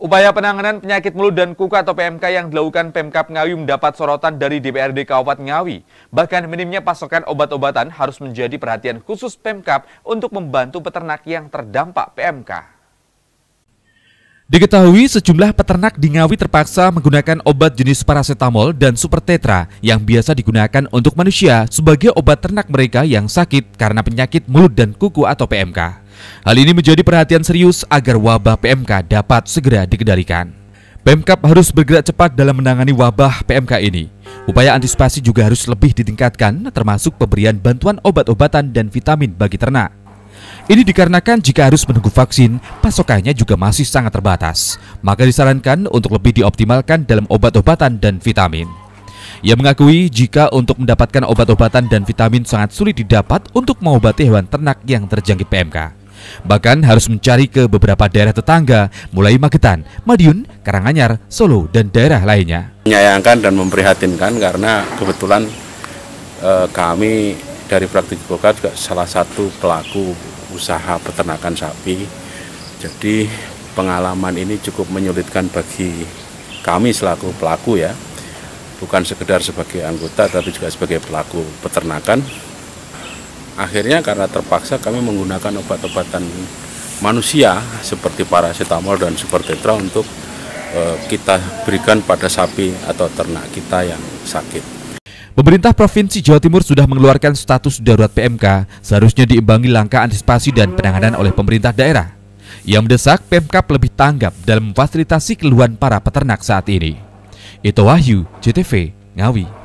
Upaya penanganan penyakit mulut dan kuku atau PMK yang dilakukan Pemkap Ngawi mendapat sorotan dari DPRD Kabupaten Ngawi. Bahkan minimnya pasokan obat-obatan harus menjadi perhatian khusus Pemkap untuk membantu peternak yang terdampak PMK. Diketahui sejumlah peternak di Ngawi terpaksa menggunakan obat jenis parasetamol dan super tetra yang biasa digunakan untuk manusia sebagai obat ternak mereka yang sakit karena penyakit mulut dan kuku atau PMK. Hal ini menjadi perhatian serius agar wabah PMK dapat segera dikendalikan. Pemkap harus bergerak cepat dalam menangani wabah PMK ini. Upaya antisipasi juga harus lebih ditingkatkan, termasuk pemberian bantuan obat-obatan dan vitamin bagi ternak. Ini dikarenakan jika harus menunggu vaksin, pasokannya juga masih sangat terbatas. Maka disarankan untuk lebih dioptimalkan dalam obat-obatan dan vitamin. Ia mengakui jika untuk mendapatkan obat-obatan dan vitamin sangat sulit didapat untuk mengobati hewan ternak yang terjangkit PMK. Bahkan harus mencari ke beberapa daerah tetangga, mulai Magetan, Madiun, Karanganyar, Solo, dan daerah lainnya. Menyayangkan dan memprihatinkan karena kebetulan e, kami dari praktik boga juga salah satu pelaku usaha peternakan sapi. Jadi pengalaman ini cukup menyulitkan bagi kami selaku pelaku ya. Bukan sekedar sebagai anggota tapi juga sebagai pelaku peternakan. Akhirnya karena terpaksa kami menggunakan obat-obatan manusia seperti paracetamol dan supertetra untuk eh, kita berikan pada sapi atau ternak kita yang sakit. Pemerintah Provinsi Jawa Timur sudah mengeluarkan status darurat PMK, seharusnya diimbangi langkah antisipasi dan penanganan oleh pemerintah daerah. Ia mendesak PMK lebih tanggap dalam memfasilitasi keluhan para peternak saat ini. Ito Wahyu, JTV, Ngawi.